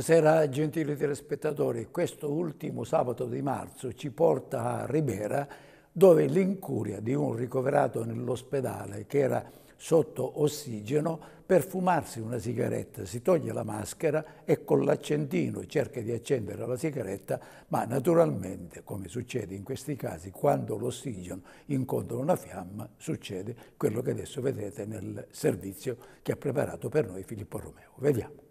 Buonasera gentili telespettatori, questo ultimo sabato di marzo ci porta a Ribera dove l'incuria di un ricoverato nell'ospedale che era sotto ossigeno per fumarsi una sigaretta si toglie la maschera e con l'accendino cerca di accendere la sigaretta ma naturalmente come succede in questi casi quando l'ossigeno incontra una fiamma succede quello che adesso vedete nel servizio che ha preparato per noi Filippo Romeo. Vediamo.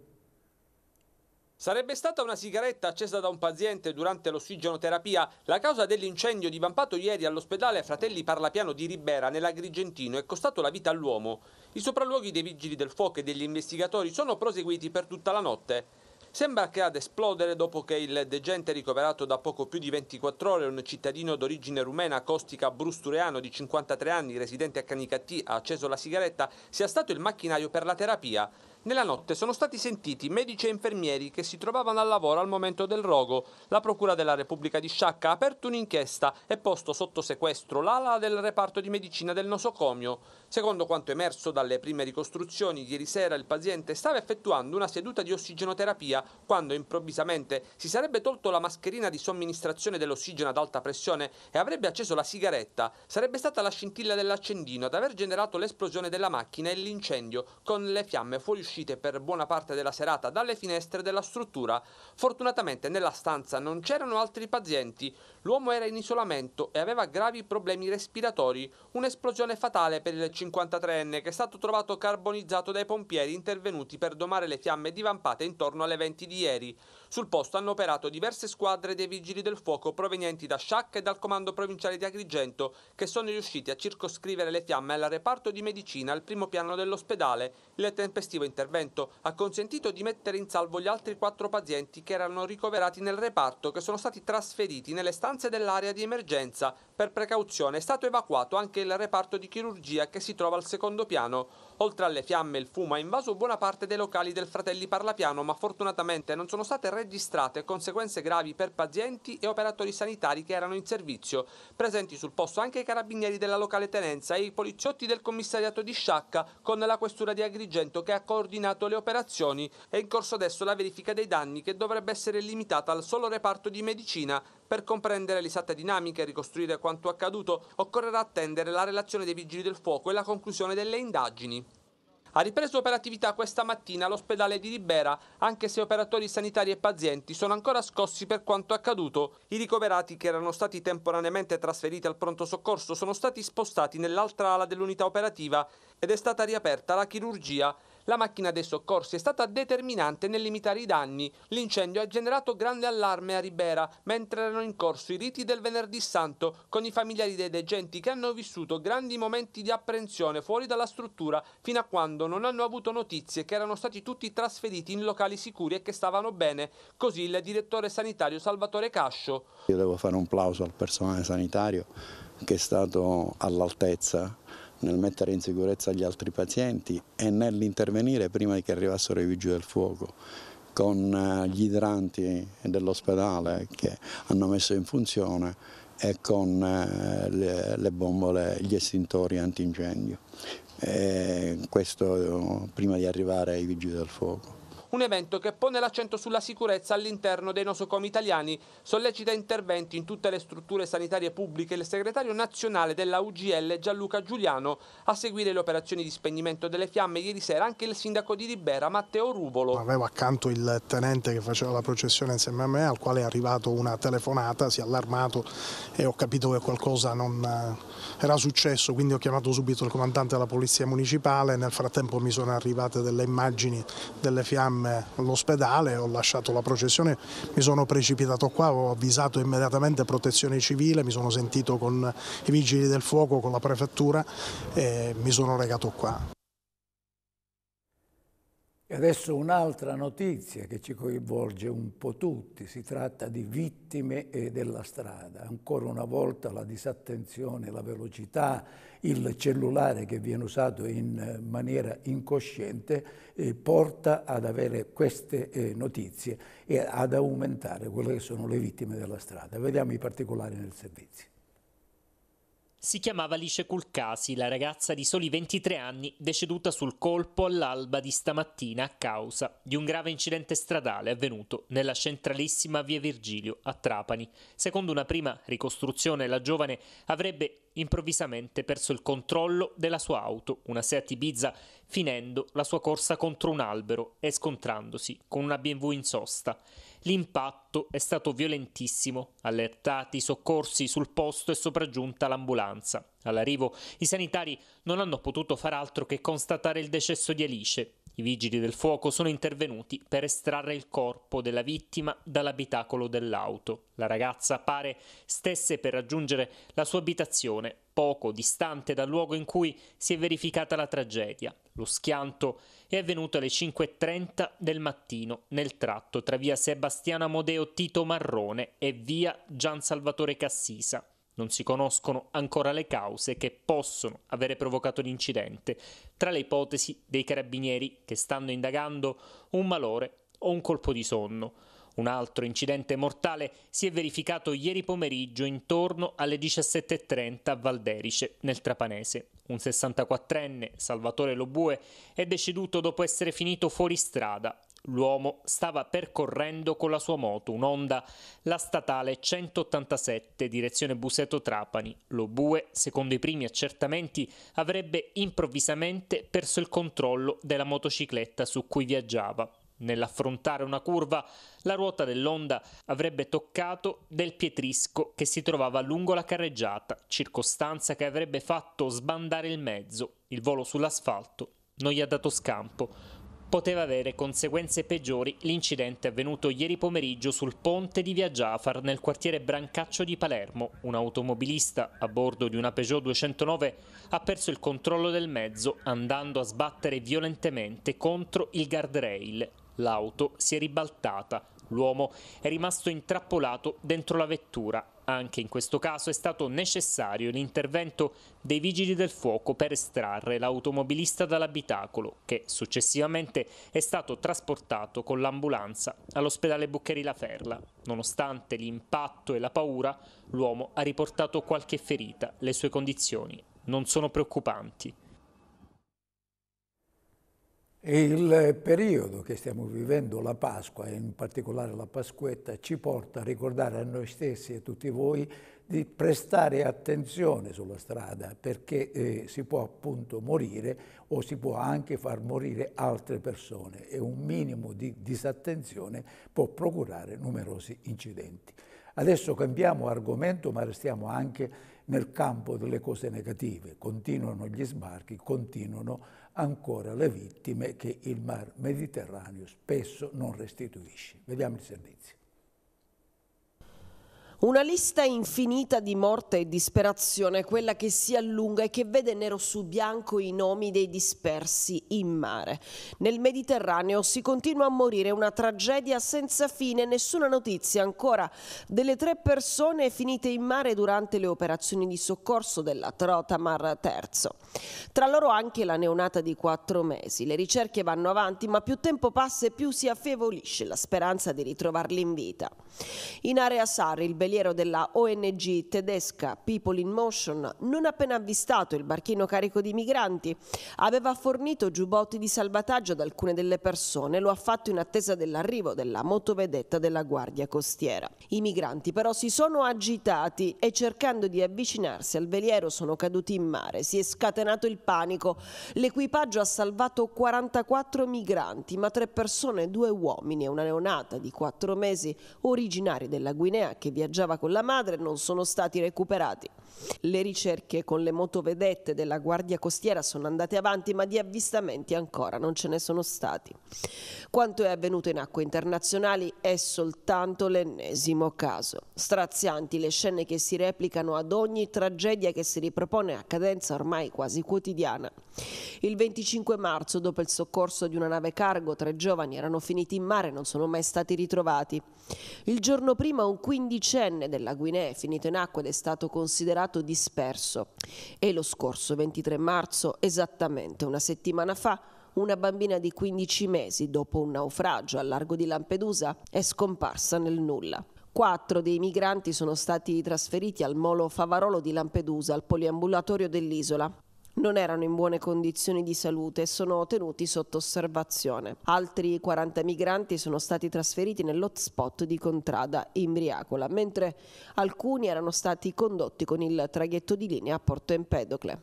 Sarebbe stata una sigaretta accesa da un paziente durante l'ossigenoterapia la causa dell'incendio divampato ieri all'ospedale Fratelli Parlapiano di Ribera, nell'Agrigentino, e costato la vita all'uomo. I sopralluoghi dei vigili del fuoco e degli investigatori sono proseguiti per tutta la notte. Sembra che ad esplodere dopo che il degente ricoverato da poco più di 24 ore un cittadino d'origine rumena, Costica Brustureano, di 53 anni, residente a Canicattì, ha acceso la sigaretta, sia stato il macchinaio per la terapia. Nella notte sono stati sentiti medici e infermieri che si trovavano al lavoro al momento del rogo. La Procura della Repubblica di Sciacca ha aperto un'inchiesta e posto sotto sequestro l'ala del reparto di medicina del nosocomio. Secondo quanto emerso dalle prime ricostruzioni, ieri sera il paziente stava effettuando una seduta di ossigenoterapia quando improvvisamente si sarebbe tolto la mascherina di somministrazione dell'ossigeno ad alta pressione e avrebbe acceso la sigaretta. Sarebbe stata la scintilla dell'accendino ad aver generato l'esplosione della macchina e l'incendio con le fiamme fuoriuscite uscite per buona parte della serata dalle finestre della struttura. Fortunatamente nella stanza non c'erano altri pazienti, l'uomo era in isolamento e aveva gravi problemi respiratori, un'esplosione fatale per il 53enne che è stato trovato carbonizzato dai pompieri intervenuti per domare le fiamme divampate intorno alle 20 di ieri. Sul posto hanno operato diverse squadre dei vigili del fuoco provenienti da Sciac e dal comando provinciale di Agrigento che sono riusciti a circoscrivere le fiamme al reparto di medicina al primo piano dell'ospedale. Il tempestivo intervento intervento ha consentito di mettere in salvo gli altri quattro pazienti che erano ricoverati nel reparto che sono stati trasferiti nelle stanze dell'area di emergenza. Per precauzione è stato evacuato anche il reparto di chirurgia che si trova al secondo piano. Oltre alle fiamme il fumo ha invaso buona parte dei locali del Fratelli Parlapiano, ma fortunatamente non sono state registrate conseguenze gravi per pazienti e operatori sanitari che erano in servizio. Presenti sul posto anche i carabinieri della locale tenenza e i poliziotti del commissariato di Sciacca con la questura di Agrigento che ha coordinato le operazioni. È in corso adesso la verifica dei danni che dovrebbe essere limitata al solo reparto di medicina per comprendere l'esatta dinamica e ricostruire quanto accaduto, occorrerà attendere la relazione dei vigili del fuoco e la conclusione delle indagini. Ha ripreso operatività questa mattina l'ospedale di Ribera, anche se operatori sanitari e pazienti sono ancora scossi per quanto accaduto. I ricoverati che erano stati temporaneamente trasferiti al pronto soccorso sono stati spostati nell'altra ala dell'unità operativa ed è stata riaperta la chirurgia. La macchina dei soccorsi è stata determinante nel limitare i danni. L'incendio ha generato grande allarme a Ribera, mentre erano in corso i riti del venerdì santo, con i familiari dei degenti che hanno vissuto grandi momenti di apprensione fuori dalla struttura, fino a quando non hanno avuto notizie che erano stati tutti trasferiti in locali sicuri e che stavano bene. Così il direttore sanitario Salvatore Cascio. Io devo fare un plauso al personale sanitario che è stato all'altezza nel mettere in sicurezza gli altri pazienti e nell'intervenire prima che arrivassero i vigili del fuoco con eh, gli idranti dell'ospedale che hanno messo in funzione e con eh, le, bombole, gli estintori antincendio. E questo prima di arrivare ai vigili del fuoco un evento che pone l'accento sulla sicurezza all'interno dei nosocomi italiani, sollecita interventi in tutte le strutture sanitarie pubbliche. Il segretario nazionale della UGL Gianluca Giuliano a seguire le operazioni di spegnimento delle fiamme ieri sera anche il sindaco di Ribera Matteo Ruvolo. Avevo accanto il tenente che faceva la processione insieme a me al quale è arrivato una telefonata, si è allarmato e ho capito che qualcosa non eh, era successo, quindi ho chiamato subito il comandante della polizia municipale, nel frattempo mi sono arrivate delle immagini delle fiamme Ehm, l'ospedale, ho lasciato la processione, mi sono precipitato qua, ho avvisato immediatamente protezione civile, mi sono sentito con i vigili del fuoco, con la prefettura e mi sono recato qua. E adesso un'altra notizia che ci coinvolge un po' tutti, si tratta di vittime della strada. Ancora una volta la disattenzione, la velocità, il cellulare che viene usato in maniera incosciente eh, porta ad avere queste eh, notizie e ad aumentare quelle che sono le vittime della strada. Vediamo i particolari nel servizio. Si chiamava Alice Kulkasi, la ragazza di soli 23 anni deceduta sul colpo all'alba di stamattina a causa di un grave incidente stradale avvenuto nella centralissima via Virgilio a Trapani. Secondo una prima ricostruzione, la giovane avrebbe improvvisamente perso il controllo della sua auto, una Seat Ibiza, finendo la sua corsa contro un albero e scontrandosi con una BMW in sosta. L'impatto è stato violentissimo, allertati i soccorsi sul posto è sopraggiunta l'ambulanza. All'arrivo i sanitari non hanno potuto far altro che constatare il decesso di Alice. I vigili del fuoco sono intervenuti per estrarre il corpo della vittima dall'abitacolo dell'auto. La ragazza pare stesse per raggiungere la sua abitazione, poco distante dal luogo in cui si è verificata la tragedia. Lo schianto è avvenuto alle 5.30 del mattino nel tratto tra via Sebastiano Amodeo Tito Marrone e via Gian Salvatore Cassisa. Non si conoscono ancora le cause che possono avere provocato l'incidente, tra le ipotesi dei carabinieri che stanno indagando un malore o un colpo di sonno. Un altro incidente mortale si è verificato ieri pomeriggio intorno alle 17.30 a Valderice, nel Trapanese. Un 64enne, Salvatore Lobue, è deceduto dopo essere finito fuori strada L'uomo stava percorrendo con la sua moto un'onda la statale 187 direzione Buseto Trapani. Lo bue, secondo i primi accertamenti, avrebbe improvvisamente perso il controllo della motocicletta su cui viaggiava. Nell'affrontare una curva, la ruota dell'onda avrebbe toccato del pietrisco che si trovava lungo la carreggiata, circostanza che avrebbe fatto sbandare il mezzo. Il volo sull'asfalto non gli ha dato scampo poteva avere conseguenze peggiori l'incidente avvenuto ieri pomeriggio sul ponte di Via Giafar nel quartiere Brancaccio di Palermo. Un automobilista a bordo di una Peugeot 209 ha perso il controllo del mezzo andando a sbattere violentemente contro il guardrail. L'auto si è ribaltata, l'uomo è rimasto intrappolato dentro la vettura anche in questo caso è stato necessario l'intervento dei vigili del fuoco per estrarre l'automobilista dall'abitacolo, che successivamente è stato trasportato con l'ambulanza all'ospedale Buccheri La Ferla. Nonostante l'impatto e la paura, l'uomo ha riportato qualche ferita, le sue condizioni non sono preoccupanti. Il periodo che stiamo vivendo, la Pasqua e in particolare la Pasquetta, ci porta a ricordare a noi stessi e a tutti voi di prestare attenzione sulla strada perché eh, si può appunto morire o si può anche far morire altre persone e un minimo di disattenzione può procurare numerosi incidenti. Adesso cambiamo argomento ma restiamo anche nel campo delle cose negative. Continuano gli sbarchi, continuano ancora le vittime che il Mar Mediterraneo spesso non restituisce. Vediamo il servizio. Una lista infinita di morte e disperazione, quella che si allunga e che vede nero su bianco i nomi dei dispersi in mare. Nel Mediterraneo si continua a morire una tragedia senza fine, nessuna notizia ancora delle tre persone finite in mare durante le operazioni di soccorso della Trotamar III. Tra loro anche la neonata di quattro mesi. Le ricerche vanno avanti, ma più tempo passa e più si affievolisce la speranza di ritrovarli in vita. In area Sari il veliero della ONG tedesca People in Motion, non appena avvistato il barchino carico di migranti, aveva fornito giubbotti di salvataggio ad alcune delle persone, lo ha fatto in attesa dell'arrivo della motovedetta della Guardia Costiera. I migranti però si sono agitati e cercando di avvicinarsi al veliero sono caduti in mare, si è scatenato il panico, l'equipaggio ha salvato 44 migranti, ma tre persone, due uomini e una neonata di quattro mesi originari della Guinea che viaggiava parcheggiava con la madre non sono stati recuperati. Le ricerche con le motovedette della Guardia Costiera sono andate avanti, ma di avvistamenti ancora non ce ne sono stati. Quanto è avvenuto in acque internazionali è soltanto l'ennesimo caso. Strazianti le scene che si replicano ad ogni tragedia che si ripropone a cadenza ormai quasi quotidiana. Il 25 marzo, dopo il soccorso di una nave cargo, tre giovani erano finiti in mare e non sono mai stati ritrovati. Il giorno prima un quindicenne dodicenne della Guinea è finito in acqua ed è stato considerato disperso. E lo scorso 23 marzo, esattamente una settimana fa, una bambina di 15 mesi, dopo un naufragio al largo di Lampedusa, è scomparsa nel nulla. Quattro dei migranti sono stati trasferiti al molo Favarolo di Lampedusa, al poliambulatorio dell'isola non erano in buone condizioni di salute e sono tenuti sotto osservazione. Altri 40 migranti sono stati trasferiti nell'hotspot di Contrada, in Briacola, mentre alcuni erano stati condotti con il traghetto di linea a Porto Empedocle.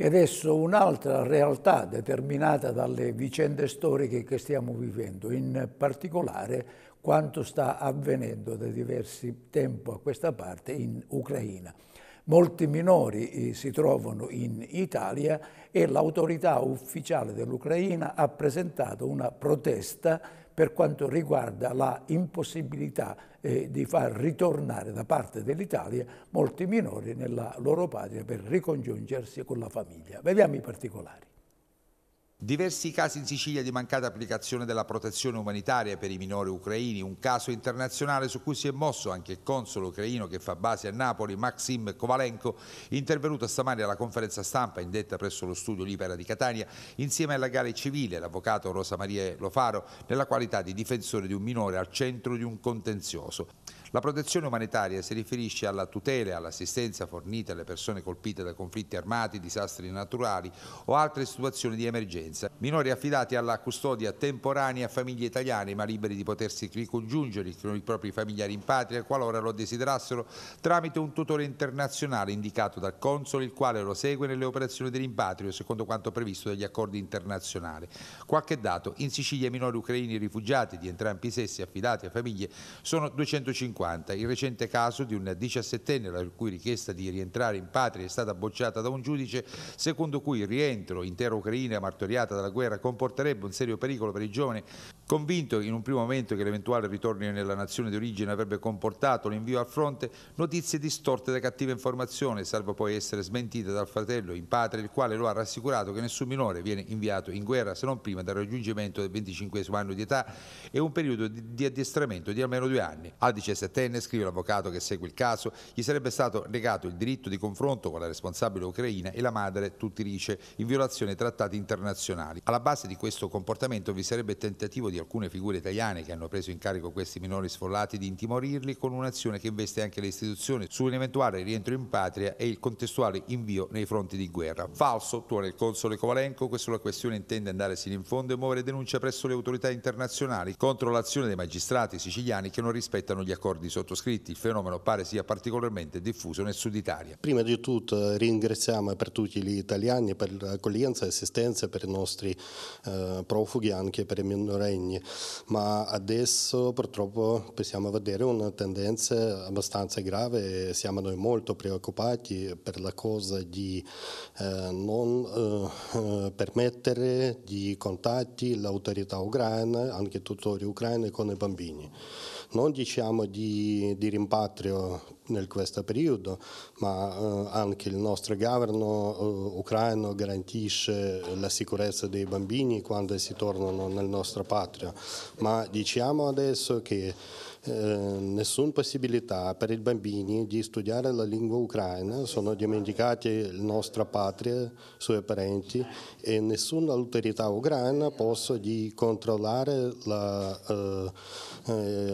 E adesso un'altra realtà determinata dalle vicende storiche che stiamo vivendo, in particolare quanto sta avvenendo da diversi tempi a questa parte in Ucraina. Molti minori eh, si trovano in Italia e l'autorità ufficiale dell'Ucraina ha presentato una protesta per quanto riguarda la impossibilità eh, di far ritornare da parte dell'Italia molti minori nella loro patria per ricongiungersi con la famiglia. Vediamo i particolari. Diversi casi in Sicilia di mancata applicazione della protezione umanitaria per i minori ucraini, un caso internazionale su cui si è mosso anche il console ucraino che fa base a Napoli, Maxim Kovalenko, intervenuto stamani alla conferenza stampa indetta presso lo studio Libera di Catania, insieme alla Gale Civile, l'avvocato Rosa Maria Lofaro, nella qualità di difensore di un minore al centro di un contenzioso. La protezione umanitaria si riferisce alla tutela e all'assistenza fornita alle persone colpite da conflitti armati, disastri naturali o altre situazioni di emergenza. Minori affidati alla custodia temporanea a famiglie italiane ma liberi di potersi ricongiungere con i propri familiari in patria qualora lo desiderassero tramite un tutore internazionale indicato dal console il quale lo segue nelle operazioni di rimpatrio secondo quanto previsto dagli accordi internazionali. Qualche dato, in Sicilia i minori ucraini rifugiati di entrambi i sessi affidati a famiglie sono 250 50. Il recente caso di un 17enne, la cui richiesta di rientrare in patria è stata bocciata da un giudice, secondo cui il rientro in terra Ucraina martoriata dalla guerra comporterebbe un serio pericolo per i giovani, convinto in un primo momento che l'eventuale ritorno nella nazione di origine avrebbe comportato l'invio al fronte, notizie distorte da cattiva informazione, salvo poi essere smentite dal fratello in patria, il quale lo ha rassicurato che nessun minore viene inviato in guerra se non prima del raggiungimento del 25 anno di età e un periodo di addestramento di almeno due anni. Al 17 diciassettenne, scrive l'avvocato che segue il caso, gli sarebbe stato negato il diritto di confronto con la responsabile ucraina e la madre tutrice, in violazione ai trattati internazionali. Alla base di questo comportamento vi sarebbe tentativo di alcune figure italiane che hanno preso in carico questi minori sfollati di intimorirli con un'azione che investe anche le istituzioni su un eventuale rientro in patria e il contestuale invio nei fronti di guerra. Falso, tuona il console Kovalenko, che sulla questione intende andare sino in fondo e muovere denuncia presso le autorità internazionali contro l'azione dei magistrati siciliani che non rispettano gli accordi ricordi sottoscritti, il fenomeno pare sia particolarmente diffuso nel sud Italia. Prima di tutto eh, ringraziamo per tutti gli italiani per l'accoglienza e assistenza per i nostri eh, profughi, anche per i minorenni, ma adesso purtroppo possiamo vedere una tendenza abbastanza grave e siamo noi molto preoccupati per la cosa di eh, non eh, permettere di contatti l'autorità ucraina, anche tutori ucraini con i bambini non diciamo di, di rimpatrio nel questo periodo, ma eh, anche il nostro governo eh, ucraino garantisce la sicurezza dei bambini quando si tornano nella nostra patria. Ma diciamo adesso che eh, nessuna possibilità per i bambini di studiare la lingua ucraina, sono dimenticati la nostra patria, i suoi parenti e nessuna autorità ucraina può controllare lo eh,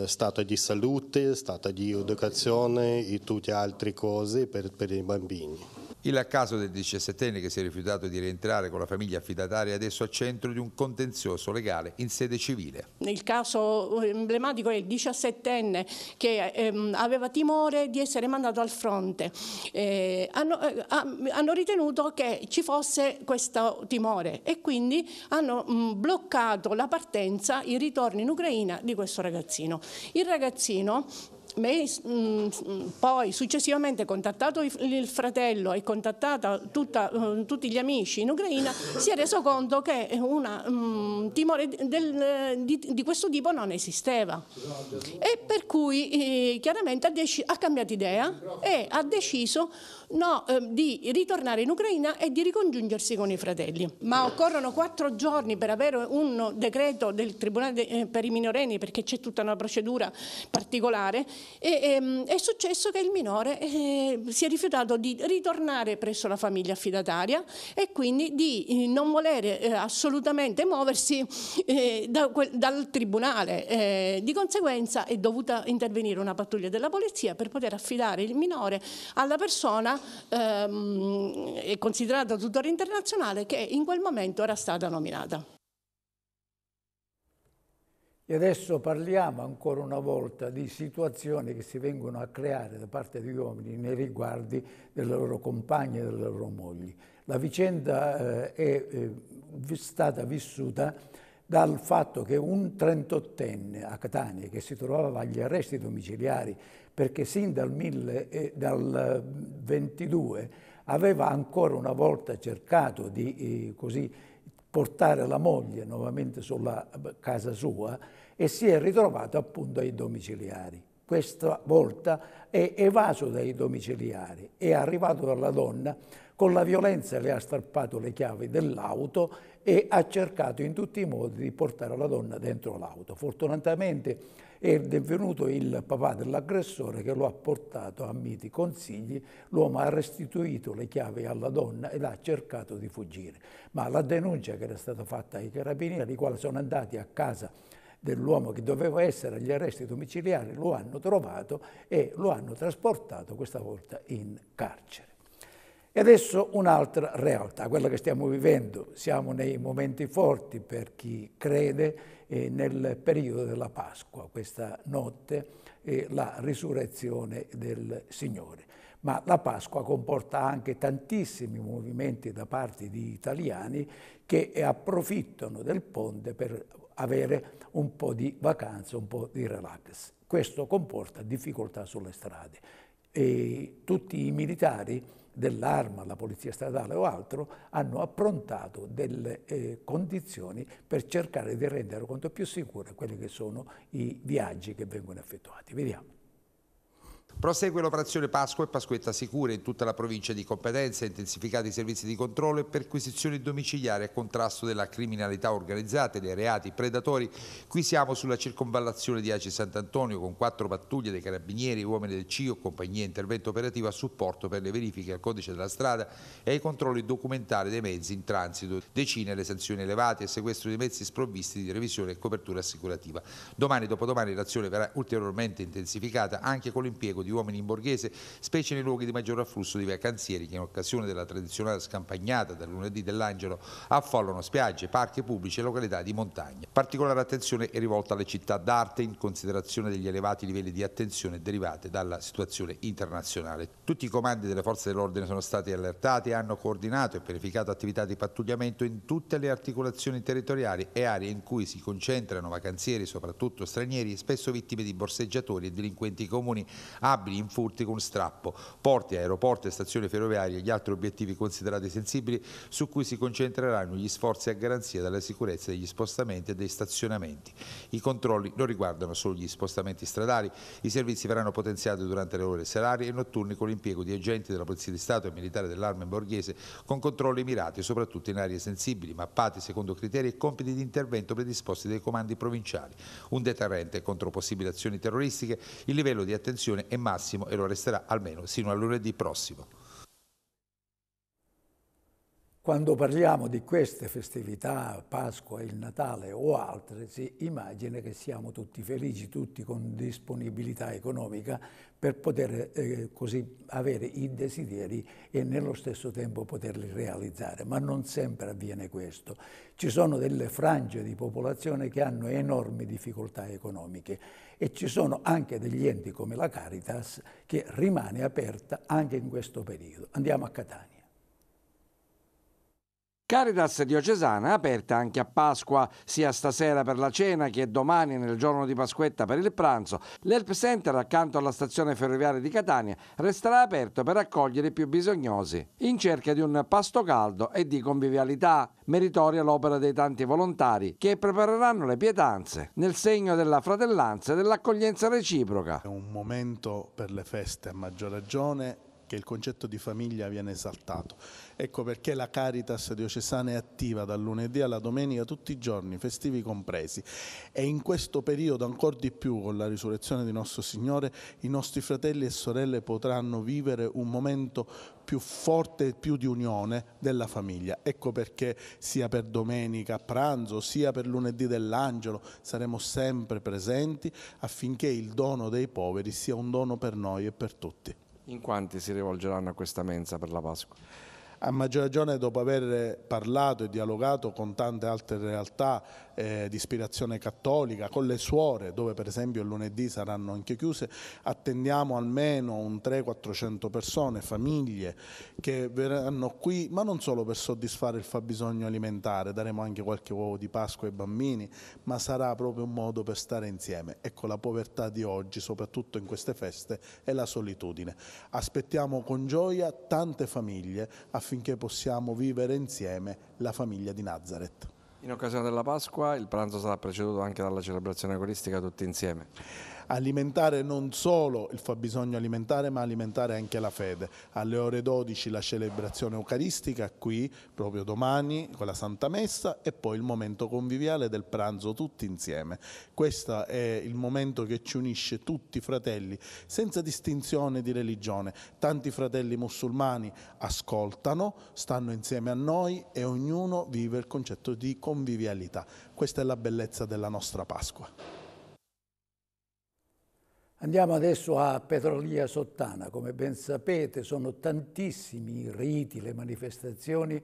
eh, stato di salute, stato di educazione e tutte altre cose per, per i bambini. Il caso del 17enne che si è rifiutato di rientrare con la famiglia affidataria è adesso al centro di un contenzioso legale in sede civile. Il caso eh, emblematico è il 17enne che ehm, aveva timore di essere mandato al fronte. Eh, hanno, eh, hanno, ritenuto che ci fosse questo timore e quindi hanno mh, mm, bloccato la partenza, il ritorno in Ucraina di questo ragazzino. Il ragazzino Mm, poi successivamente contattato il fratello e contattata tutta, mm, tutti gli amici in Ucraina, si è reso conto che un mm, timore del, di, di, questo tipo non esisteva. E per cui eh, chiaramente ha, ha, cambiato idea e ha deciso no, eh, di ritornare in Ucraina e di ricongiungersi con i fratelli. Ma occorrono quattro giorni per avere un decreto del Tribunale eh, per i minorenni perché c'è tutta una procedura particolare e, e, ehm, è successo che il minore eh, si è rifiutato di ritornare presso la famiglia affidataria e quindi di eh, non volere eh, assolutamente muoversi eh, da, quel, dal tribunale. Eh, di conseguenza è dovuta intervenire una pattuglia della polizia per poter affidare il minore alla persona ehm, considerata tuttora internazionale che in quel momento era stata nominata. E adesso parliamo ancora una volta di situazioni che si vengono a creare da parte degli uomini nei riguardi delle loro compagne e delle loro mogli. La vicenda eh, è eh, stata vissuta dal fatto che un 38enne a Catania che si trovava agli arresti domiciliari perché sin dal, 1922 eh, eh, aveva ancora una volta cercato di eh, così portare la moglie nuovamente sulla eh, casa sua e si è ritrovato appunto ai domiciliari. Questa volta è evaso dai domiciliari, è arrivato dalla donna, con la violenza le ha strappato le chiavi dell'auto e ha cercato in tutti i modi di portare la donna dentro l'auto. Fortunatamente ed è venuto il papà dell'aggressore che lo ha portato a miti consigli, l'uomo ha restituito le chiavi alla donna ed ha cercato di fuggire. Ma la denuncia che era stata fatta ai carabinieri, i quali sono andati a casa dell'uomo che doveva essere agli arresti domiciliari, lo hanno trovato e lo hanno trasportato questa volta in carcere. E adesso un'altra realtà, quella che stiamo vivendo. Siamo nei momenti forti per chi crede, eh, nel periodo della Pasqua, questa notte, eh, la risurrezione del Signore. Ma la Pasqua comporta anche tantissimi movimenti da parte di italiani che approfittano del ponte per avere un po' di vacanza, un po' di relax. Questo comporta difficoltà sulle strade. E tutti i militari dell'arma, la polizia stradale o altro, hanno approntato delle eh, condizioni per cercare di rendere quanto più sicure quelli che sono i viaggi che vengono effettuati. Vediamo. Prosegue l'operazione Pasqua e Pasquetta Sicura in tutta la provincia di competenza, intensificati i servizi di controllo e perquisizioni domiciliari a contrasto della criminalità organizzata e dei reati predatori. Qui siamo sulla circonvallazione di Aci Sant'Antonio con quattro pattuglie dei carabinieri, uomini del CIO, compagnia intervento operativo a supporto per le verifiche al codice della strada e ai controlli documentari dei mezzi in transito, decine le sanzioni elevate e sequestro dei mezzi sprovvisti di revisione e copertura assicurativa. Domani e dopodomani l'azione verrà ulteriormente intensificata anche con l'impiego di uomini in borghese, specie nei luoghi di maggior afflusso di vacanzieri che in occasione della tradizionale scampagnata del lunedì dell'Angelo affollano spiagge, parchi pubblici e località di montagna. Particolare attenzione è rivolta alle città d'arte in considerazione degli elevati livelli di attenzione derivate dalla situazione internazionale. Tutti i comandi delle forze dell'ordine sono stati allertati e hanno coordinato e pianificato attività di pattugliamento in tutte le articolazioni territoriali e aree in cui si concentrano vacanzieri, soprattutto stranieri, spesso vittime di borseggiatori e delinquenti comuni, abili, in furti con strappo, porti, aeroporti stazioni ferroviarie e gli altri obiettivi considerati sensibili su cui si concentreranno gli sforzi a garanzia della sicurezza degli spostamenti e dei stazionamenti. I controlli non riguardano solo gli spostamenti stradali, i servizi verranno potenziati durante le ore serali e notturne con l'impiego di agenti della Polizia di Stato e militari dell'Arma Borghese con controlli mirati soprattutto in aree sensibili, mappati secondo criteri e compiti di intervento predisposti dai comandi provinciali. Un deterrente contro possibili azioni terroristiche, il livello di attenzione è e massimo e lo resterà almeno sino a lunedì prossimo. Quando parliamo di queste festività, Pasqua, il Natale o altre, si immagina che siamo tutti felici, tutti con disponibilità economica per poter eh, così avere i desideri e nello stesso tempo poterli realizzare. Ma non sempre avviene questo. Ci sono delle frange di popolazione che hanno enormi difficoltà economiche e ci sono anche degli enti come la Caritas che rimane aperta anche in questo periodo. Andiamo a Catania. Caritas diocesana aperta anche a Pasqua, sia stasera per la cena che domani nel giorno di Pasquetta per il pranzo. L'Help Center accanto alla stazione ferroviaria di Catania resterà aperto per accogliere i più bisognosi, in cerca di un pasto caldo e di convivialità. Meritoria l'opera dei tanti volontari che prepareranno le pietanze nel segno della fratellanza e dell'accoglienza reciproca. È un momento per le feste a maggior ragione che il concetto di famiglia viene esaltato. Ecco perché la Caritas diocesana è attiva dal lunedì alla domenica tutti i giorni, festivi compresi. E in questo periodo ancora di più con la risurrezione di nostro Signore, i nostri fratelli e sorelle potranno vivere un momento più forte e più di unione della famiglia. Ecco perché sia per domenica a pranzo, sia per lunedì dell'angelo saremo sempre presenti affinché il dono dei poveri sia un dono per noi e per tutti in quanti si rivolgeranno a questa mensa per la Pasqua. A maggior ragione dopo aver parlato e dialogato con tante altre realtà eh, di ispirazione cattolica, con le suore, dove per esempio il lunedì saranno anche chiuse, attendiamo almeno un 300-400 persone, famiglie che verranno qui, ma non solo per soddisfare il fabbisogno alimentare, daremo anche qualche uovo di Pasqua ai bambini, ma sarà proprio un modo per stare insieme. Ecco, la povertà di oggi, soprattutto in queste feste, è la solitudine. Aspettiamo con gioia tante famiglie affinché possiamo vivere insieme la famiglia di Nazareth. In occasione della Pasqua il pranzo sarà preceduto anche dalla celebrazione coristica tutti insieme alimentare non solo il fabbisogno alimentare ma alimentare anche la fede. Alle ore 12 la celebrazione eucaristica qui proprio domani con la Santa Messa e poi il momento conviviale del pranzo tutti insieme. Questo è il momento che ci unisce tutti fratelli senza distinzione di religione. Tanti fratelli musulmani ascoltano, stanno insieme a noi e ognuno vive il concetto di convivialità. Questa è la bellezza della nostra Pasqua. Andiamo adesso a Petrolia Sottana. Come ben sapete sono tantissimi i riti, le manifestazioni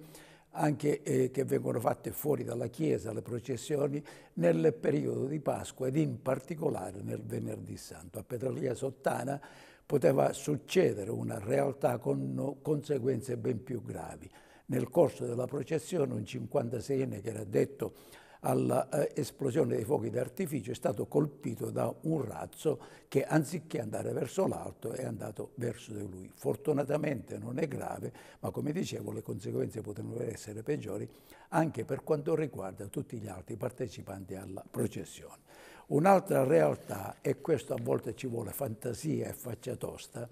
anche eh, che vengono fatte fuori dalla Chiesa, le processioni, nel periodo di Pasqua ed in particolare nel Venerdì Santo. A Petrolia Sottana poteva succedere una realtà con conseguenze ben più gravi. Nel corso della processione un 56enne che era detto all'esplosione eh, dei fuochi d'artificio è stato colpito da un razzo che anziché andare verso l'alto è andato verso di lui. Fortunatamente non è grave, ma come dicevo le conseguenze potrebbero essere peggiori anche per quanto riguarda tutti gli altri partecipanti alla processione. Un'altra realtà, e questo a volte ci vuole fantasia e faccia tosta,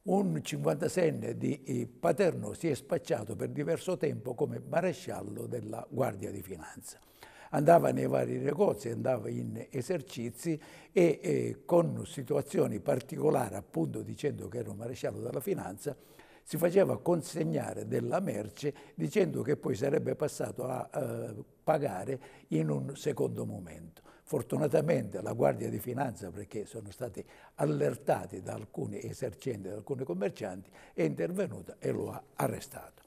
un 56enne di eh, Paterno si è spacciato per diverso tempo come maresciallo della Guardia di Finanza andava nei vari negozi, andava in esercizi e eh, con situazioni particolari, appunto dicendo che era un maresciallo della finanza, si faceva consegnare della merce dicendo che poi sarebbe passato a eh, pagare in un secondo momento. Fortunatamente la Guardia di Finanza, perché sono stati allertati da alcuni esercenti, da alcuni commercianti, è intervenuta e lo ha arrestato.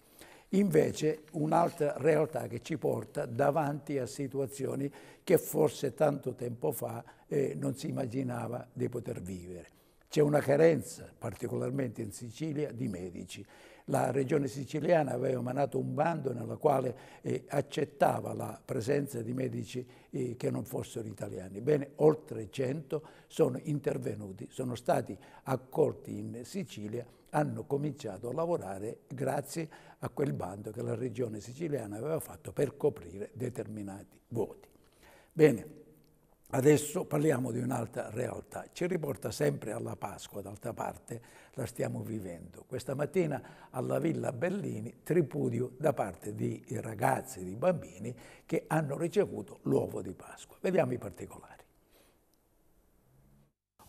Invece un'altra realtà che ci porta davanti a situazioni che forse tanto tempo fa eh, non si immaginava di poter vivere. C'è una carenza, particolarmente in Sicilia, di medici. La regione siciliana aveva emanato un bando nella quale eh, accettava la presenza di medici eh, che non fossero italiani. Bene, oltre 100 sono intervenuti, sono stati accolti in Sicilia hanno cominciato a lavorare grazie a quel bando che la regione siciliana aveva fatto per coprire determinati vuoti. Bene, adesso parliamo di un'altra realtà. Ci riporta sempre alla Pasqua, d'altra parte la stiamo vivendo. Questa mattina alla Villa Bellini, tripudio da parte di ragazzi, di bambini che hanno ricevuto l'uovo di Pasqua. Vediamo i particolari.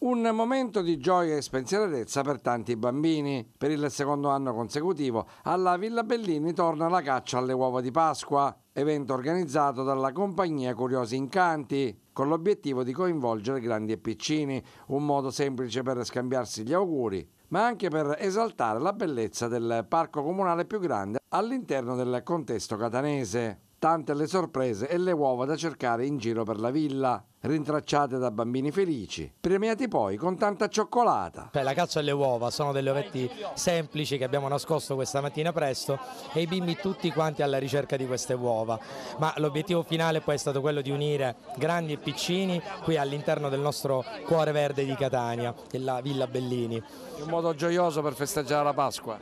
Un momento di gioia e spensieratezza per tanti bambini. Per il secondo anno consecutivo alla Villa Bellini torna la caccia alle uova di Pasqua, evento organizzato dalla compagnia Curiosi Incanti, con l'obiettivo di coinvolgere grandi e piccini, un modo semplice per scambiarsi gli auguri, ma anche per esaltare la bellezza del parco comunale più grande all'interno del contesto catanese. Tante le sorprese e le uova da cercare in giro per la villa rintracciate da bambini felici, premiati poi con tanta cioccolata. Beh, la caccia alle uova sono delle ovetti semplici che abbiamo nascosto questa mattina presto e i bimbi tutti quanti alla ricerca di queste uova, ma l'obiettivo finale poi è stato quello di unire grandi e piccini qui all'interno del nostro cuore verde di Catania, della Villa Bellini. Un modo gioioso per festeggiare la Pasqua?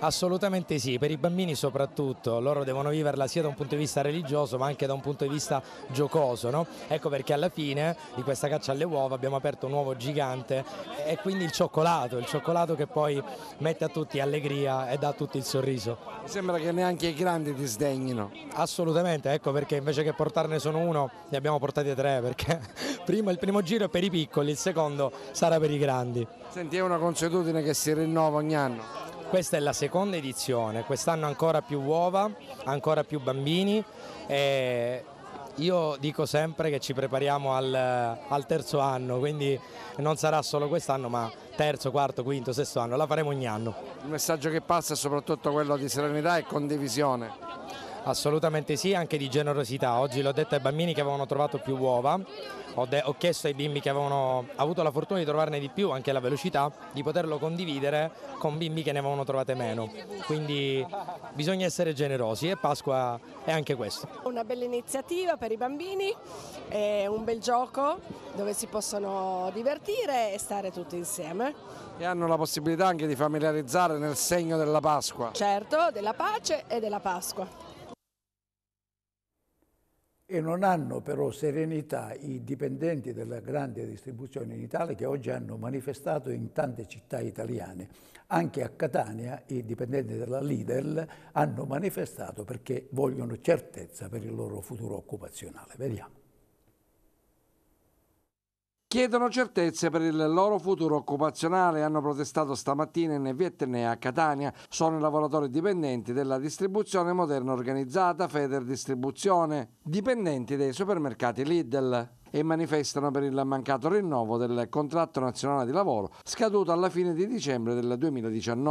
Assolutamente sì, per i bambini soprattutto, loro devono viverla sia da un punto di vista religioso ma anche da un punto di vista giocoso, no? ecco perché alla fine fine di questa caccia alle uova abbiamo aperto un nuovo gigante e quindi il cioccolato, il cioccolato che poi mette a tutti allegria e dà a tutti il sorriso. Mi sembra che neanche i grandi ti sdegnino. Assolutamente, ecco perché invece che portarne solo uno ne abbiamo portati tre perché prima, il primo giro è per i piccoli, il secondo sarà per i grandi. Senti, è una consuetudine che si rinnova ogni anno. Questa è la seconda edizione, quest'anno ancora più uova, ancora più bambini e io dico sempre che ci prepariamo al, al terzo anno, quindi non sarà solo quest'anno ma terzo, quarto, quinto, sesto anno, la faremo ogni anno. Il messaggio che passa è soprattutto quello di serenità e condivisione. Assolutamente sì, anche di generosità. Oggi l'ho detto ai bambini che avevano trovato più uova, ho, ho, chiesto ai bimbi che avevano avuto la fortuna di trovarne di più, anche la velocità, di poterlo condividere con bimbi che ne avevano trovate meno. Quindi bisogna essere generosi e Pasqua è anche questo. Una bella iniziativa per i bambini, è un bel gioco dove si possono divertire e stare tutti insieme. E hanno la possibilità anche di familiarizzare nel segno della Pasqua. Certo, della pace e della Pasqua e non hanno però serenità i dipendenti della grande distribuzione in Italia che oggi hanno manifestato in tante città italiane. Anche a Catania i dipendenti della Lidl hanno manifestato perché vogliono certezza per il loro futuro occupazionale. Vediamo chiedono certezze per il loro futuro occupazionale. Hanno protestato stamattina in Vietnè a Catania. Sono i lavoratori dipendenti della distribuzione moderna organizzata Feder Distribuzione, dipendenti dei supermercati Lidl e manifestano per il mancato rinnovo del contratto nazionale di lavoro scaduto alla fine di dicembre del 2019.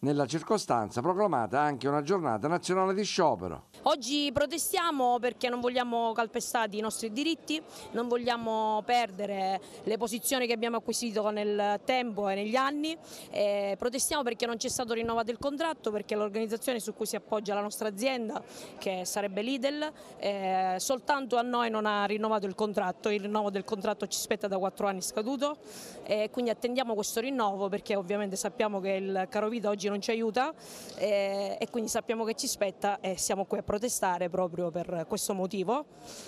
Nella circostanza proclamata anche una giornata nazionale di sciopero. Oggi protestiamo perché non vogliamo calpestare i nostri diritti, non vogliamo perdere le posizioni che abbiamo acquisito nel tempo e negli anni, eh, protestiamo perché non ci è stato rinnovato il contratto, perché l'organizzazione su cui si appoggia la nostra azienda, che sarebbe Lidl, eh, soltanto a noi non ha rinnovato il contratto contratto, il rinnovo del contratto ci spetta da quattro anni scaduto e eh, quindi attendiamo questo rinnovo perché ovviamente sappiamo che il caro vita oggi non ci aiuta e, eh, e quindi sappiamo che ci spetta e siamo qui a protestare proprio per questo motivo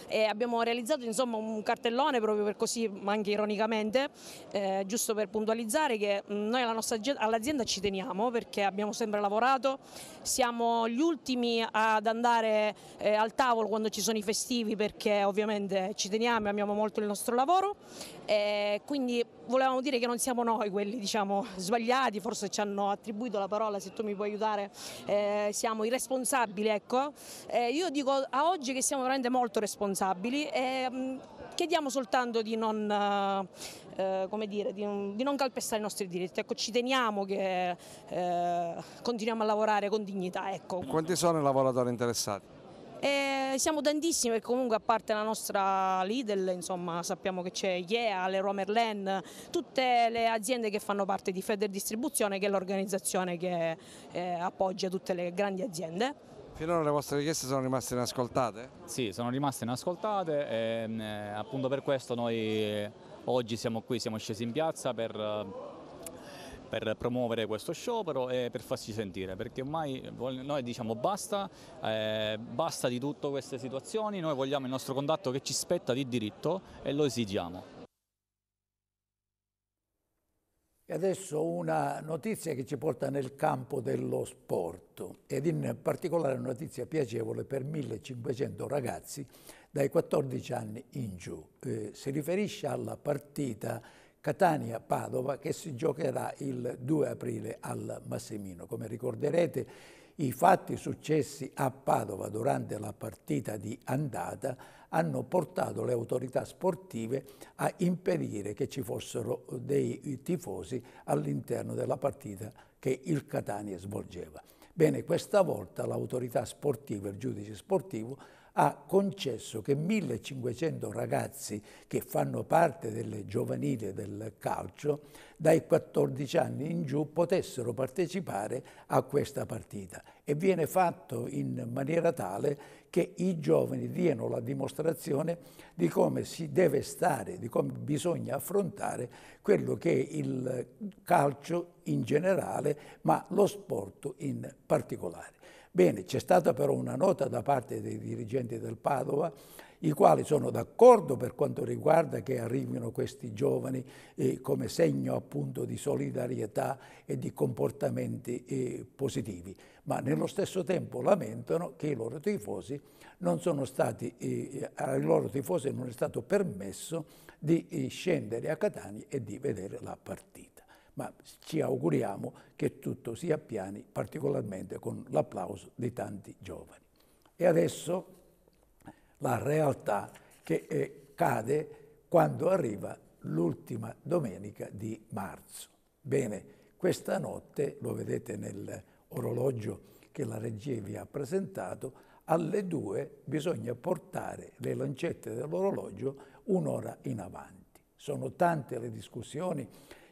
e abbiamo realizzato insomma un cartellone proprio per così, ma anche ironicamente, eh, giusto per puntualizzare che mm, noi all'azienda ci teniamo perché abbiamo sempre lavorato, siamo gli ultimi ad andare eh, al tavolo quando ci sono i festivi perché ovviamente ci teniamo, amiamo molto il nostro lavoro, eh, quindi volevamo dire che non siamo noi quelli diciamo, sbagliati, forse ci hanno attribuito la parola, se tu mi puoi aiutare, eh, siamo i responsabili. Ecco. Eh, io dico a oggi che siamo veramente molto responsabili e mm, chiediamo soltanto di non, eh, dire, di, di non, calpestare i nostri diritti, ecco, ci teniamo che eh, continuiamo a lavorare con dignità. Ecco. Quanti sono i lavoratori interessati? E eh, siamo tantissime comunque a parte la nostra Lidl, insomma, sappiamo che c'è IEA, Leroy Merlin, tutte le aziende che fanno parte di Feder Distribuzione che è l'organizzazione che eh, appoggia tutte le grandi aziende. Finora le vostre richieste sono rimaste inascoltate? Sì, sono rimaste inascoltate e mm, eh, appunto per questo noi eh, oggi siamo qui, siamo scesi in piazza per per promuovere questo sciopero e per farsi sentire, perché ormai noi diciamo basta, eh, basta di tutte queste situazioni, noi vogliamo il nostro contatto che ci spetta di diritto e lo esigiamo. E adesso una notizia che ci porta nel campo dello sport ed in particolare una notizia piacevole per 1500 ragazzi dai 14 anni in giù. Eh, si riferisce alla partita Catania-Padova che si giocherà il 2 aprile al Massimino. Come ricorderete i fatti successi a Padova durante la partita di andata hanno portato le autorità sportive a impedire che ci fossero dei tifosi all'interno della partita che il Catania svolgeva. Bene, questa volta l'autorità sportiva, il giudice sportivo, ha concesso che 1500 ragazzi che fanno parte delle giovanili del calcio dai 14 anni in giù potessero partecipare a questa partita e viene fatto in maniera tale che i giovani diano la dimostrazione di come si deve stare, di come bisogna affrontare quello che è il calcio in generale, ma lo sport in particolare. Bene, c'è stata però una nota da parte dei dirigenti del Padova i quali sono d'accordo per quanto riguarda che arrivino questi giovani eh, come segno appunto di solidarietà e di comportamenti eh, positivi, ma nello stesso tempo lamentano che i loro tifosi non sono stati, eh, ai loro tifosi non è stato permesso di eh, scendere a Catania e di vedere la partita ma ci auguriamo che tutto si appiani, particolarmente con l'applauso di tanti giovani. E adesso la realtà che eh, cade quando arriva l'ultima domenica di marzo. Bene, questa notte, lo vedete nell'orologio che la regia vi ha presentato, alle due bisogna portare le lancette dell'orologio un'ora in avanti. Sono tante le discussioni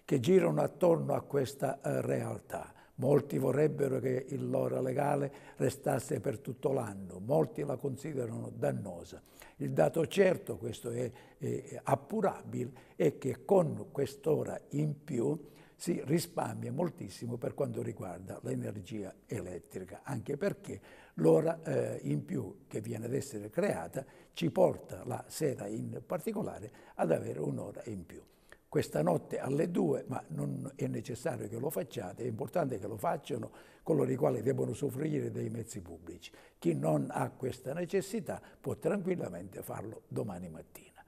che girano attorno a questa eh, realtà. Molti vorrebbero che il loro legale restasse per tutto l'anno, molti la considerano dannosa. Il dato certo, questo è, è appurabile, è che con quest'ora in più si risparmia moltissimo per quanto riguarda l'energia elettrica, anche perché l'ora eh, in più che viene ad essere creata ci porta, la sera in particolare, ad avere un'ora in più questa notte alle 2, ma non è necessario che lo facciate, è importante che lo facciano coloro i quali devono soffrire dei mezzi pubblici. Chi non ha questa necessità può tranquillamente farlo domani mattina.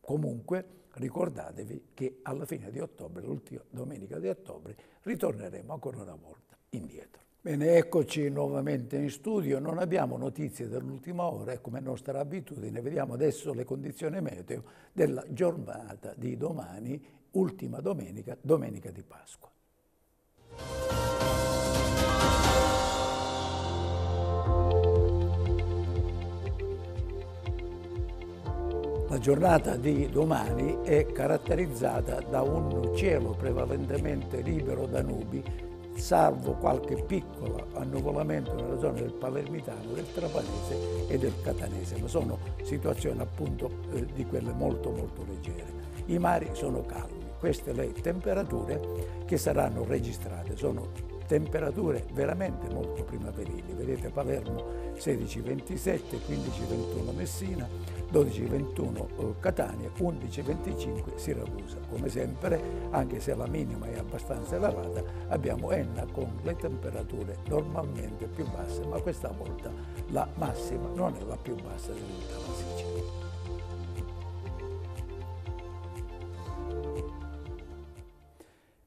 Comunque ricordatevi che alla fine di ottobre, l'ultima domenica di ottobre, ritorneremo ancora una volta indietro. Bene, eccoci nuovamente in studio. Non abbiamo notizie dell'ultima ora è come nostra abitudine vediamo adesso le condizioni meteo della giornata di domani, ultima domenica, domenica di Pasqua. La giornata di domani è caratterizzata da un cielo prevalentemente libero da nubi salvo qualche piccolo annuvolamento nella zona del palermitano, del trapanese e del catanese, ma sono situazioni appunto eh, di quelle molto molto leggere. I mari sono calmi, queste le temperature che saranno registrate, sono temperature veramente molto primaverili, vedete Palermo 16-27, 15-21 Messina, 12.21 eh, Catania, 11.25 Siracusa. Come sempre, anche se la minima è abbastanza elevata, abbiamo Enna con le temperature normalmente più basse, ma questa volta la massima non è la più bassa di tutta la Sicilia.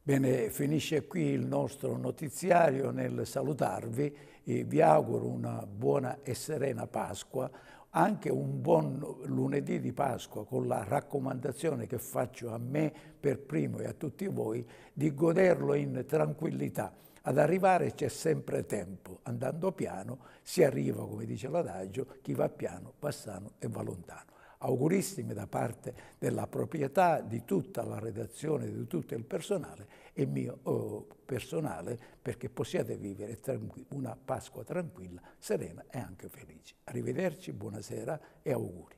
Bene, finisce qui il nostro notiziario nel salutarvi vi auguro una buona e serena Pasqua, anche un buon lunedì di Pasqua con la raccomandazione che faccio a me per primo e a tutti voi di goderlo in tranquillità. Ad arrivare c'è sempre tempo, andando piano si arriva, come dice l'adagio, chi va piano va sano e va lontano augurissimi da parte della proprietà, di tutta la redazione, di tutto il personale e mio oh, personale perché possiate vivere una Pasqua tranquilla, serena e anche felice. Arrivederci, buonasera e auguri.